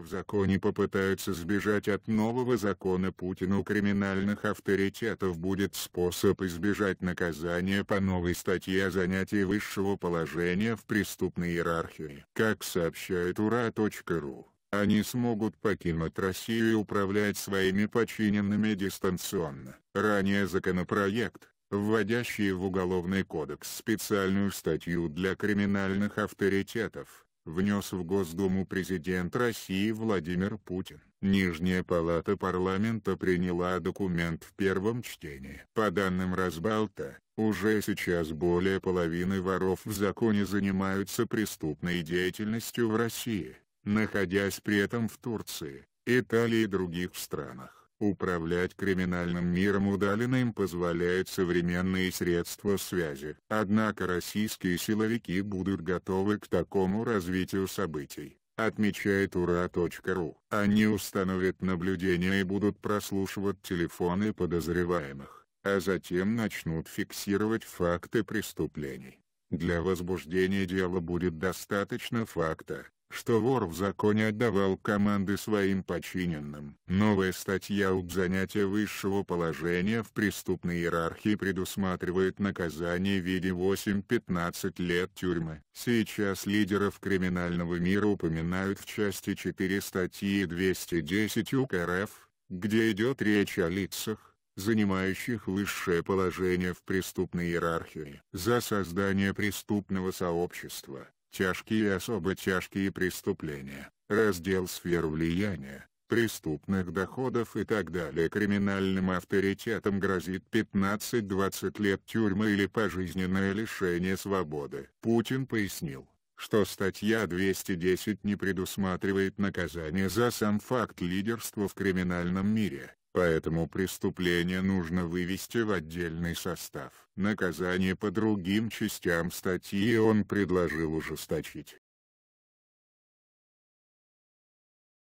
в законе попытаются сбежать от нового закона Путину криминальных авторитетов будет способ избежать наказания по новой статье о занятии высшего положения в преступной иерархии. Как сообщает ура.ру, они смогут покинуть Россию и управлять своими подчиненными дистанционно. Ранее законопроект, вводящий в Уголовный кодекс специальную статью для криминальных авторитетов, внес в Госдуму президент России Владимир Путин. Нижняя палата парламента приняла документ в первом чтении. По данным Разбалта, уже сейчас более половины воров в законе занимаются преступной деятельностью в России, находясь при этом в Турции, Италии и других странах. Управлять криминальным миром Удалина им позволяют современные средства связи. Однако российские силовики будут готовы к такому развитию событий, отмечает ура.ру. Они установят наблюдение и будут прослушивать телефоны подозреваемых, а затем начнут фиксировать факты преступлений. Для возбуждения дела будет достаточно факта, что вор в законе отдавал команды своим подчиненным. Новая статья об занятии высшего положения в преступной иерархии предусматривает наказание в виде 8-15 лет тюрьмы. Сейчас лидеров криминального мира упоминают в части 4 статьи 210 УК РФ, где идет речь о лицах, занимающих высшее положение в преступной иерархии, за создание преступного сообщества, Тяжкие и особо тяжкие преступления, раздел сфер влияния, преступных доходов и так далее криминальным авторитетам грозит 15-20 лет тюрьмы или пожизненное лишение свободы. Путин пояснил, что статья 210 не предусматривает наказание за сам факт лидерства в криминальном мире. Поэтому преступление нужно вывести в отдельный состав. Наказание по другим частям статьи он предложил ужесточить.